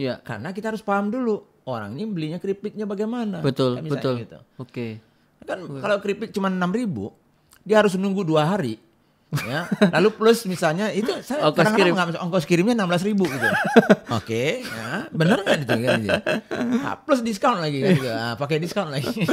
Iya. Karena kita harus paham dulu orang ini belinya keripiknya bagaimana. Betul, kayak betul. Gitu. Oke. Okay. Kan okay. kalau keripik cuma enam ribu, dia harus nunggu dua hari. ya lalu plus misalnya itu saya ongkos kirim gak, ongkos kirimnya enam belas ribu gitu oke okay, ya Bener nggak itu kan nah, plus diskon lagi kan gitu. juga nah, pakai diskon lagi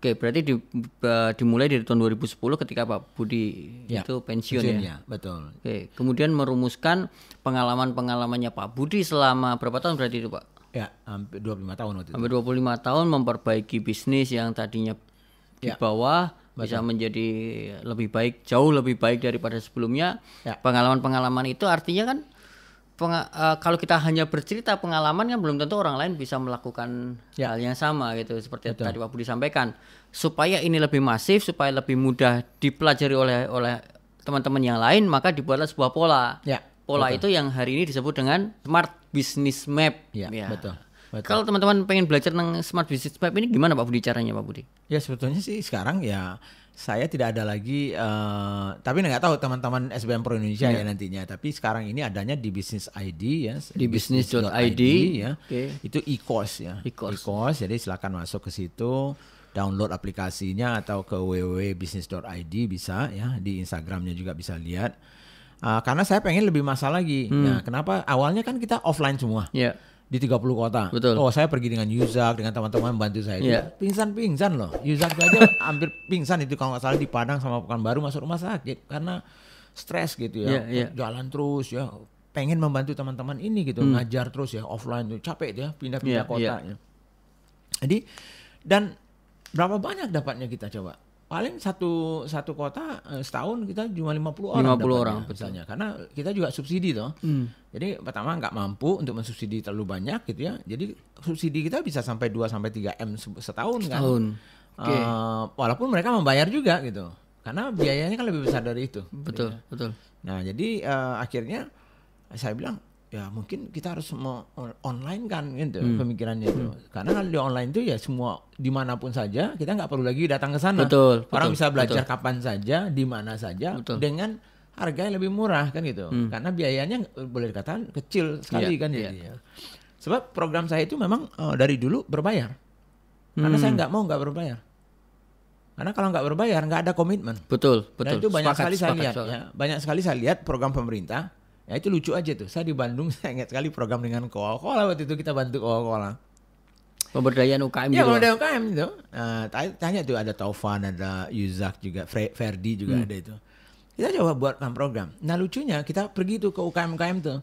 Oke, berarti di, uh, dimulai dari tahun 2010 ketika Pak Budi ya, itu pensiun, pensiun ya. ya. Betul. Oke, kemudian merumuskan pengalaman-pengalamannya Pak Budi selama berapa tahun berarti itu, Pak? Ya, hampir 25 tahun waktu itu. Hampir 25 tahun memperbaiki bisnis yang tadinya di ya. bawah Betul. bisa menjadi lebih baik, jauh lebih baik daripada sebelumnya. Ya. Pengalaman-pengalaman ya. itu artinya kan peng, uh, eh, kalau kita hanya bercerita pengalaman kan belum tentu orang lain bisa melakukan ya. hal yang sama gitu seperti Betul. tadi Pak Budi sampaikan supaya ini lebih masif supaya lebih mudah dipelajari oleh oleh teman-teman yang lain maka dibuatlah sebuah pola ya. pola Betul. itu yang hari ini disebut dengan smart business map ya, ya. Betul. Betul. Kalau teman-teman pengen belajar tentang smart business map ini gimana Pak Budi caranya Pak Budi? Ya sebetulnya sih sekarang ya saya tidak ada lagi uh, tapi nggak tahu teman-teman SBM Pro Indonesia yeah. ya nantinya tapi sekarang ini adanya di bisnis ID ya di id ya okay. itu e-course ya e-course, e jadi silakan masuk ke situ download aplikasinya atau ke www.bisnis.id bisa ya di Instagramnya juga bisa lihat uh, karena saya pengen lebih masa lagi hmm. nah kenapa awalnya kan kita offline semua yeah di 30 kota. Betul. Oh, saya pergi dengan Yuzak, dengan teman-teman bantu saya. Yeah. Pingsan-pingsan loh. Yuzak aja hampir pingsan itu kalau nggak salah di Padang sama Pekanbaru masuk rumah sakit karena stres gitu ya. Yeah, yeah. Jalan terus ya, pengen membantu teman-teman ini gitu, hmm. ngajar terus ya offline tuh capek ya pindah-pindah yeah, iya. kota yeah. Jadi dan berapa banyak dapatnya kita coba? paling satu satu kota eh, setahun kita cuma 50 orang 50 orang misalnya karena kita juga subsidi toh hmm. jadi pertama nggak mampu untuk mensubsidi terlalu banyak gitu ya jadi subsidi kita bisa sampai 2 sampai tiga m setahun kan setahun. Okay. Uh, eh, walaupun mereka membayar juga gitu karena biayanya kan lebih besar dari itu betul betul nah jadi uh, akhirnya saya bilang ya mungkin kita harus mau online kan gitu hmm. pemikirannya itu hmm. karena kalau di online itu ya semua dimanapun saja kita nggak perlu lagi datang ke sana betul, orang betul, bisa belajar betul. kapan saja di mana saja betul. dengan harga yang lebih murah kan gitu hmm. karena biayanya boleh dikatakan kecil sekali yeah, kan yeah. ya sebab program saya itu memang uh, dari dulu berbayar karena saya hmm. nggak mau nggak berbayar karena kalau nggak berbayar nggak ada komitmen betul betul Dan itu banyak spakat, sekali spakat, saya lihat ya banyak sekali saya lihat program pemerintah Ya itu lucu aja tuh. Saya di Bandung saya ingat sekali program dengan Coca-Cola waktu itu kita bantu Coca-Cola. Pemberdayaan UKM ya, pemberdayaan UKM itu. Nah, tanya tuh ada Taufan, ada Yuzak juga, Ferdi juga hmm. ada itu. Kita coba buatkan program. Nah lucunya kita pergi tuh ke UKM-UKM tuh.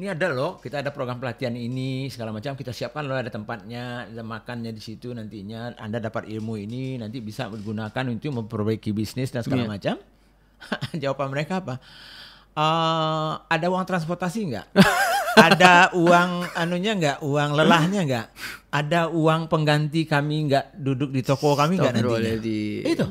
Ini ada loh, kita ada program pelatihan ini segala macam. Kita siapkan loh ada tempatnya, ada makannya di situ nantinya. Anda dapat ilmu ini nanti bisa digunakan untuk memperbaiki bisnis dan segala yeah. macam. Jawaban mereka apa? Uh, ada uang transportasi nggak? ada uang anunya nggak? Uang lelahnya nggak? Ada uang pengganti kami nggak duduk di toko kami nggak nantinya? Di... Itu.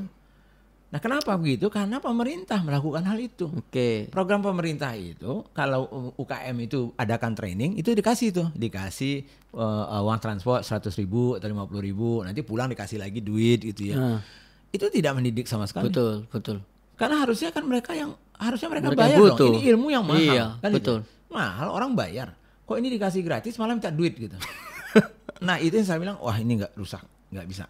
Nah kenapa begitu? Karena pemerintah melakukan hal itu. Oke. Okay. Program pemerintah itu kalau UKM itu adakan training itu dikasih itu, dikasih uh, uang transport seratus ribu atau lima puluh ribu, nanti pulang dikasih lagi duit gitu ya. Nah. Itu tidak mendidik sama sekali. Betul, betul karena harusnya kan mereka yang harusnya mereka, mereka bayar butuh. dong. Ini ilmu yang mahal. Iya, kan gitu. betul. Gitu. Mahal orang bayar. Kok ini dikasih gratis malah minta duit gitu. nah itu yang saya bilang wah ini nggak rusak nggak bisa.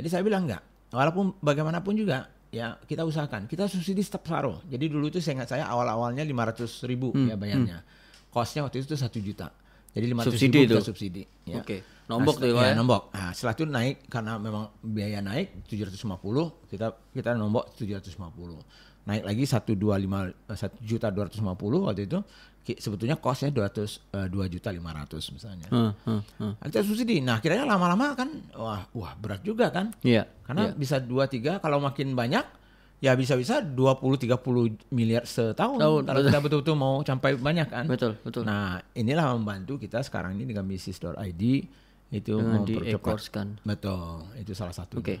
Jadi saya bilang nggak. Walaupun bagaimanapun juga ya kita usahakan kita subsidi setiap saro. Jadi dulu itu saya ingat saya awal awalnya lima ratus ribu hmm. ya bayarnya. Hmm. Costnya waktu itu satu juta. Jadi 500 subsidi ribu itu. subsidi. Ya. Oke. Okay. Nombok nah, tuh ya, ya. nombok. Nah, setelah itu naik karena memang biaya naik 750, kita kita nombok 750. Naik lagi satu dua lima eh, satu juta dua ratus lima puluh waktu itu sebetulnya costnya ratus eh, dua juta lima ratus misalnya. Hmm, hmm, hmm. Nah, kita subsidi. Nah, kiranya lama-lama kan wah wah berat juga kan? Iya. Yeah, Karena yeah. bisa dua tiga kalau makin banyak ya bisa-bisa 20-30 miliar setahun. oh, kalau kita betul-betul mau sampai banyak kan. Betul, betul. Nah inilah membantu kita sekarang ini dengan bisnis.id itu nah, kan Betul, itu salah satu. Oke. Okay.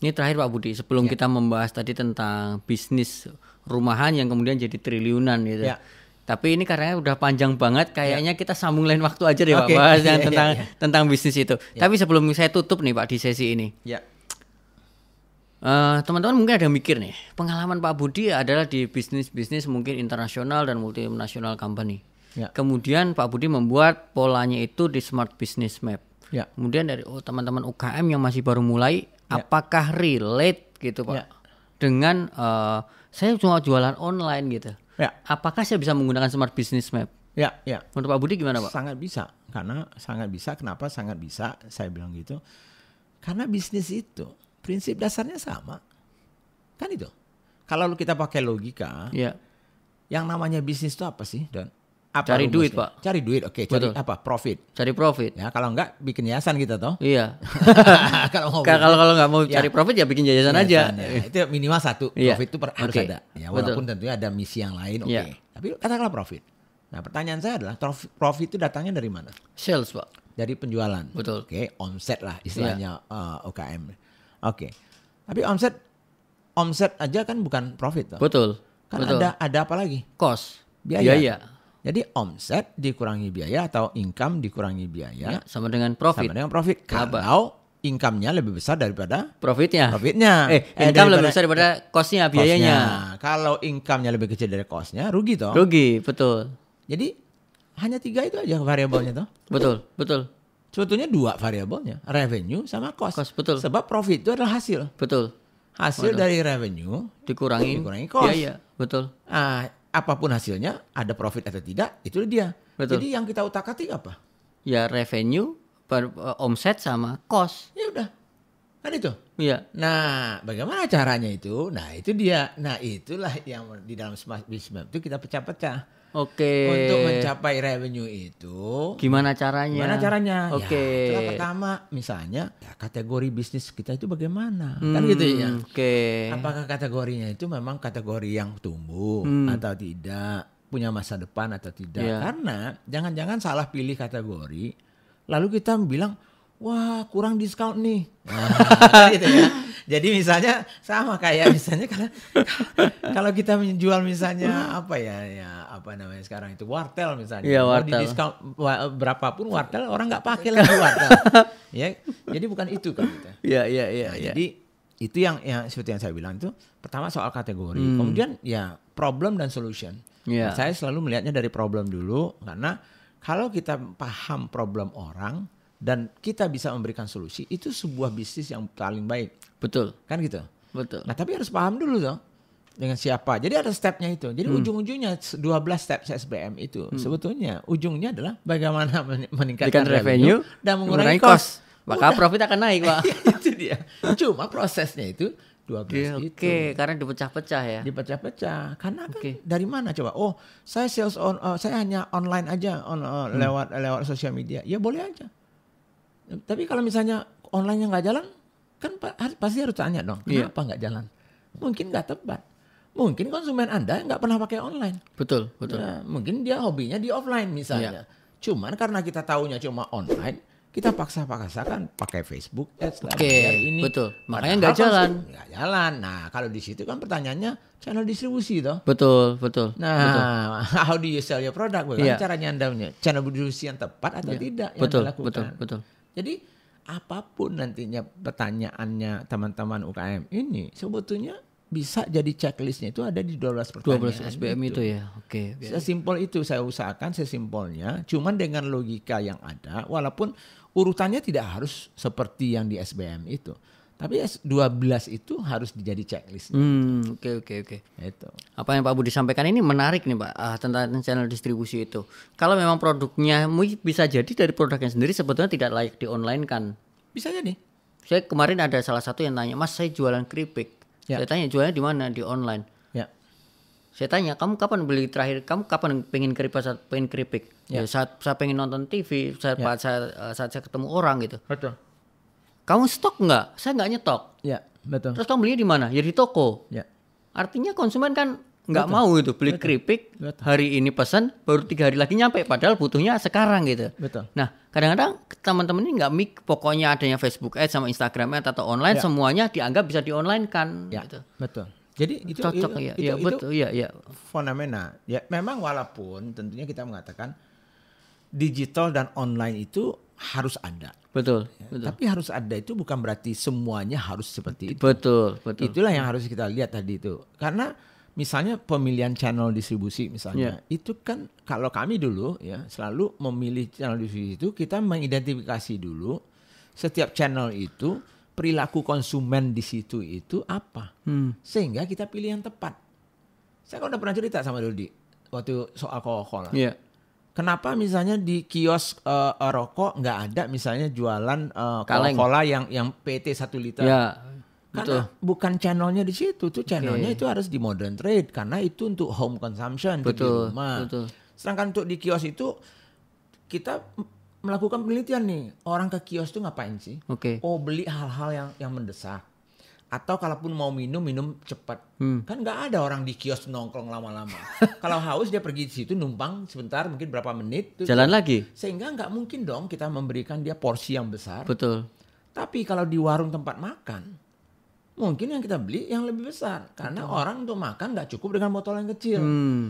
Ini terakhir Pak Budi, sebelum ya. kita membahas tadi tentang bisnis rumahan yang kemudian jadi triliunan gitu. Ya. Tapi ini karena udah panjang banget, kayaknya yeah. kita sambung lain waktu aja deh okay. Pak bahas yang ya, ya, tentang yeah, tentang bisnis itu. Ya. Tapi sebelum saya tutup nih Pak di sesi ini. Ya Eh, teman-teman uh, mungkin ada yang mikir nih, pengalaman Pak Budi adalah di bisnis-bisnis mungkin internasional dan multinasional company. Ya. Kemudian Pak Budi membuat polanya itu di Smart Business Map. Ya. Kemudian dari oh, teman-teman UKM yang masih baru mulai, ya. apakah relate gitu Pak ya. dengan uh, saya cuma jualan online gitu? Ya. Apakah saya bisa menggunakan Smart Business Map? Ya, ya. Menurut Pak Budi gimana Pak? Sangat bisa, karena sangat bisa. Kenapa sangat bisa? Saya bilang gitu, karena bisnis itu prinsip dasarnya sama. Kan itu. Kalau kita pakai logika, ya. yang namanya bisnis itu apa sih, Don? Apa cari rumusnya? duit, Pak. Cari duit, oke. Okay. Cari Betul. apa? Profit. Cari profit. Ya, kalau enggak bikin yayasan kita toh. Iya. kalau mau kalau kalau enggak mau ya. cari profit ya bikin yayasan, aja. Ya. Itu minimal satu ya. profit itu per, harus okay. ada. Ya, walaupun Betul. tentunya ada misi yang lain, oke. Okay. Ya. Tapi katakanlah profit. Nah, pertanyaan saya adalah profit itu datangnya dari mana? Sales, Pak. Dari penjualan. Betul. Oke, okay, omset lah istilahnya yeah. Iya. uh, UKM. Oke. Okay. Tapi omset omset aja kan bukan profit toh. Betul. Kan betul. ada ada apa lagi? Cost. Biaya. biaya. Jadi omset dikurangi biaya atau income dikurangi biaya ya, sama dengan profit. Sama dengan profit. Kalau income-nya lebih besar daripada profitnya. Profitnya. Eh, eh income lebih besar daripada cost-nya, biayanya. cost Kalau income-nya lebih kecil dari cost-nya, rugi toh. Rugi, betul. Jadi hanya tiga itu aja variabelnya toh. Betul, betul sebetulnya dua variabelnya, revenue sama cost. Cost betul. Sebab profit itu adalah hasil. Betul. Hasil Waduh. dari revenue dikurangi dikurangi iya, cost. Iya, iya. betul. Ah, apapun hasilnya, ada profit atau tidak, itu dia. Betul. Jadi yang kita utak-atik apa? Ya revenue, per, uh, omset sama cost. Ya udah. Kan itu. Iya. Nah, bagaimana caranya itu? Nah, itu dia. Nah, itulah yang di dalam smart business itu kita pecah-pecah. Oke. Untuk mencapai revenue itu gimana caranya? Gimana caranya? Ya, oke. Okay. Ya, pertama misalnya ya kategori bisnis kita itu bagaimana? Hmm, kan gitu ya. Oke. Apakah kategorinya itu memang kategori yang tumbuh hmm. atau tidak? Punya masa depan atau tidak? Yeah. Karena jangan-jangan salah pilih kategori lalu kita bilang wah kurang diskon nih. Nah, gitu ya. Jadi misalnya sama kayak misalnya kalau kalau kita menjual misalnya apa ya ya apa namanya sekarang itu wartel misalnya ya, wartel. di diskon berapapun wartel orang nggak pakai lagi wartel. ya. Jadi bukan itu kan kita. Gitu. Iya iya iya. Nah, ya. Jadi itu yang yang seperti yang saya bilang itu pertama soal kategori, hmm. kemudian ya problem dan solution. ya. Nah, saya selalu melihatnya dari problem dulu karena kalau kita paham problem orang dan kita bisa memberikan solusi itu sebuah bisnis yang paling baik. Betul. Kan gitu. Betul. Nah tapi harus paham dulu dong dengan siapa. Jadi ada stepnya itu. Jadi hmm. ujung-ujungnya 12 step SBM itu hmm. sebetulnya ujungnya adalah bagaimana meningkatkan revenue, revenue dan mengurangi, mengurangi cost. Maka Udah. profit akan naik, Pak. Iya, itu dia. Cuma prosesnya itu dua belas. okay. itu. Oke, karena dipecah-pecah ya. Dipecah-pecah. Karena kan okay. dari mana coba? Oh, saya sales on uh, saya hanya online aja on, uh, hmm. lewat lewat sosial media. Ya boleh aja. Tapi kalau misalnya online yang nggak jalan, kan pasti harus tanya dong, iya. kenapa yeah. nggak jalan? Mungkin nggak tepat. Mungkin konsumen Anda nggak pernah pakai online. Betul, betul. Nah, mungkin dia hobinya di offline misalnya. Yeah. Cuman karena kita taunya cuma online, kita paksa paksa kan pakai Facebook Ads lah. Oke, okay, ini. betul. Makanya nggak jalan. Nggak jalan. Nah, kalau di situ kan pertanyaannya channel distribusi toh. Betul, betul. Nah, betul. how do you sell your product? yeah. caranya Anda punya channel distribusi yang tepat atau yeah. tidak yang betul, dilakukan. Betul, betul. Jadi apapun nantinya pertanyaannya teman-teman UKM ini sebetulnya bisa jadi checklistnya itu ada di 12 pertanyaan. 12 SBM itu, itu ya. Oke. Okay. Sesimpel itu saya usahakan sesimpelnya, cuman dengan logika yang ada walaupun urutannya tidak harus seperti yang di SBM itu. Tapi ya S12 itu harus jadi checklist. Hmm, oke oke oke. Itu. Apa yang Pak Budi sampaikan ini menarik nih Pak uh, tentang channel distribusi itu. Kalau memang produknya bisa jadi dari produknya sendiri sebetulnya tidak layak di online kan. Bisa jadi. Saya kemarin ada salah satu yang tanya, "Mas, saya jualan keripik." Ya. Saya tanya, "Jualnya di mana?" Di online. Ya. Saya tanya, "Kamu kapan beli terakhir? Kamu kapan pengen keripik saat pengen keripik?" Ya. ya saat saya pengen nonton TV, saat ya. saat, saat saya ketemu orang gitu. Betul kamu stok nggak? Saya nggak nyetok. Ya, betul. Terus kamu beli di mana? Ya di toko. Ya. Artinya konsumen kan nggak mau itu beli betul. keripik betul. hari ini pesan baru tiga hari lagi nyampe padahal butuhnya sekarang gitu. Betul. Nah kadang-kadang teman-teman ini nggak mik pokoknya adanya Facebook Ads sama Instagram Ads atau online ya. semuanya dianggap bisa di online kan. Ya. Gitu. Betul. Jadi itu cocok itu, ya, itu, ya itu, betul ya ya. Fenomena ya memang walaupun tentunya kita mengatakan digital dan online itu harus ada. Betul, ya, betul. Tapi harus ada itu bukan berarti semuanya harus seperti itu. Betul, betul. Itulah yang harus kita lihat tadi itu. Karena misalnya pemilihan channel distribusi misalnya, yeah. itu kan kalau kami dulu ya selalu memilih channel distribusi itu kita mengidentifikasi dulu setiap channel itu perilaku konsumen di situ itu apa. Hmm. Sehingga kita pilih yang tepat. Saya kan udah pernah cerita sama Dodi waktu soal Coca-Cola. Yeah Kenapa misalnya di kios uh, rokok nggak ada misalnya jualan uh, kaleng cola yang yang PT satu liter? Ya, karena betul. bukan channelnya di situ, tuh channelnya okay. itu harus di modern trade karena itu untuk home consumption betul, di rumah. Betul. Sedangkan untuk di kios itu kita melakukan penelitian nih orang ke kios tuh ngapain sih? Oke. Okay. Oh beli hal-hal yang yang mendesak atau kalaupun mau minum minum cepat hmm. kan nggak ada orang di kios nongkrong lama-lama kalau haus dia pergi di situ numpang sebentar mungkin berapa menit tuh, jalan lagi sehingga nggak mungkin dong kita memberikan dia porsi yang besar betul tapi kalau di warung tempat makan mungkin yang kita beli yang lebih besar karena orang untuk makan nggak cukup dengan botol yang kecil hmm.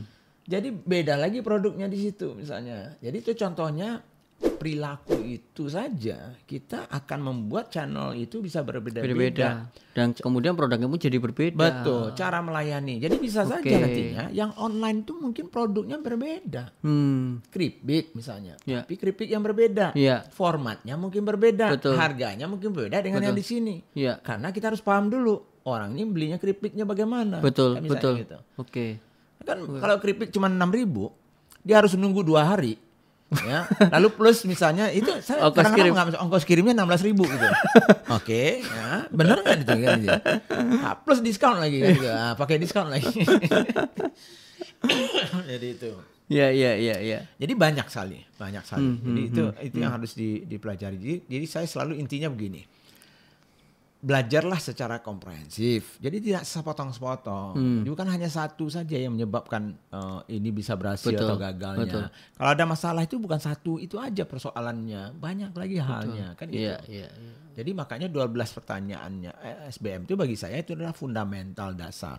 jadi beda lagi produknya di situ misalnya jadi itu contohnya perilaku itu saja kita akan membuat channel itu bisa berbeda-beda dan kemudian produknya pun jadi berbeda betul cara melayani jadi bisa okay. saja nantinya yang online itu mungkin produknya berbeda hmm. keripik misalnya ya. tapi kripik yang berbeda ya. formatnya mungkin berbeda betul. harganya mungkin berbeda dengan betul. yang di sini ya. karena kita harus paham dulu orang ini belinya kripiknya bagaimana betul kan betul gitu. oke okay. kan kalau kripik cuma enam ribu dia harus nunggu dua hari ya. Lalu plus misalnya itu saya ongkos kadang -kadang kirim ongkos kirimnya enam belas ribu gitu. Oke, okay, ya. bener kan itu kan? Ya. Nah, plus diskon lagi kan juga, nah, pakai diskon lagi. Jadi itu. Iya iya iya iya. Jadi banyak sekali, banyak sekali. Hmm, Jadi hmm, itu hmm, itu yang hmm. harus di, dipelajari. Jadi, jadi saya selalu intinya begini belajarlah secara komprehensif. Jadi tidak sepotong-sepotong. Hmm. bukan hanya satu saja yang menyebabkan uh, ini bisa berhasil Betul. atau gagalnya. Betul. Kalau ada masalah itu bukan satu itu aja persoalannya, banyak lagi Betul. halnya kan gitu. Yeah, yeah, iya. Jadi makanya 12 pertanyaannya eh, SBM itu bagi saya itu adalah fundamental dasar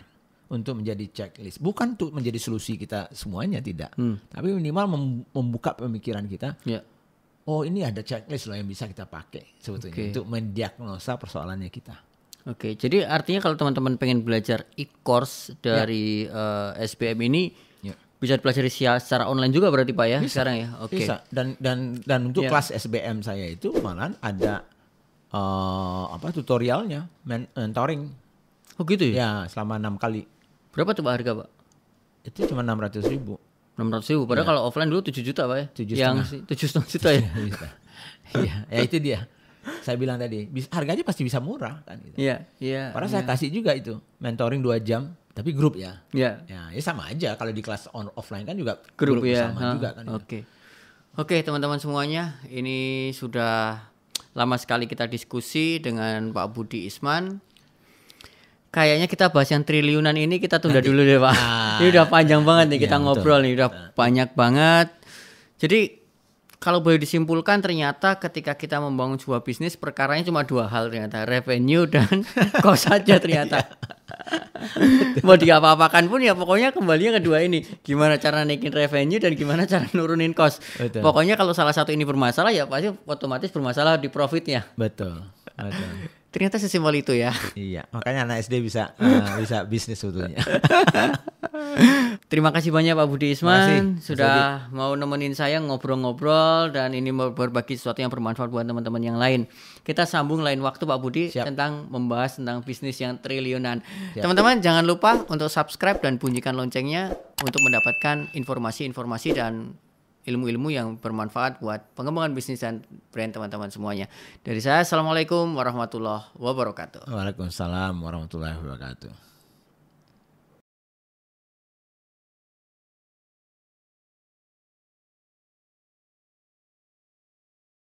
untuk menjadi checklist. Bukan untuk menjadi solusi kita semuanya tidak. Hmm. Tapi minimal membuka pemikiran kita. Yeah oh ini ada checklist loh yang bisa kita pakai sebetulnya okay. untuk mendiagnosa persoalannya kita. Oke, okay, jadi artinya kalau teman-teman pengen belajar e-course dari ya. uh, eh, SPM ini ya. bisa dipelajari secara online juga berarti Pak ya bisa, sekarang ya. Oke. Okay. Dan dan dan untuk ya. kelas SBM saya itu malah ada uh, apa tutorialnya, mentoring. Oh gitu ya. Ya, selama enam kali. Berapa tuh Pak harga, Pak? Itu cuma enam ratus ribu enam ratus ribu padahal ya. kalau offline dulu tujuh juta pak ya tujuh yang tujuh setengah juta ya iya, iya. iya ya itu dia saya bilang tadi harganya pasti bisa murah kan gitu. Iya, iya. Karena ya. saya kasih juga itu mentoring dua jam tapi grup ya. Iya. Ya, ya sama aja kalau di kelas on offline kan juga grup, grup ya. sama ha, juga kan. Gitu. Oke. Okay. Oke, teman-teman semuanya, ini sudah lama sekali kita diskusi dengan Pak Budi Isman kayaknya kita bahas yang triliunan ini kita tunda Nanti. dulu deh pak. Ah, ini udah panjang banget nih iya, kita ya, ngobrol betul. nih udah nah. banyak banget. Jadi kalau boleh disimpulkan ternyata ketika kita membangun sebuah bisnis perkaranya cuma dua hal ternyata revenue dan cost saja ternyata. Iya. Mau diapa-apakan pun ya pokoknya kembali ke dua ini. Gimana cara naikin revenue dan gimana cara nurunin cost. Betul. Pokoknya kalau salah satu ini bermasalah ya pasti otomatis bermasalah di profitnya. Betul. Betul. Ternyata sesimpel itu ya. Iya, makanya anak SD bisa uh, bisa bisnis sebetulnya. Terima kasih banyak Pak Budi Isman kasih, sudah Budi. mau nemenin saya ngobrol-ngobrol dan ini berbagi sesuatu yang bermanfaat buat teman-teman yang lain. Kita sambung lain waktu Pak Budi Siap. tentang membahas tentang bisnis yang triliunan. Teman-teman jangan lupa untuk subscribe dan bunyikan loncengnya untuk mendapatkan informasi-informasi dan ilmu-ilmu yang bermanfaat buat pengembangan bisnis dan brand teman-teman semuanya. Dari saya, Assalamualaikum warahmatullahi wabarakatuh. Waalaikumsalam warahmatullahi wabarakatuh.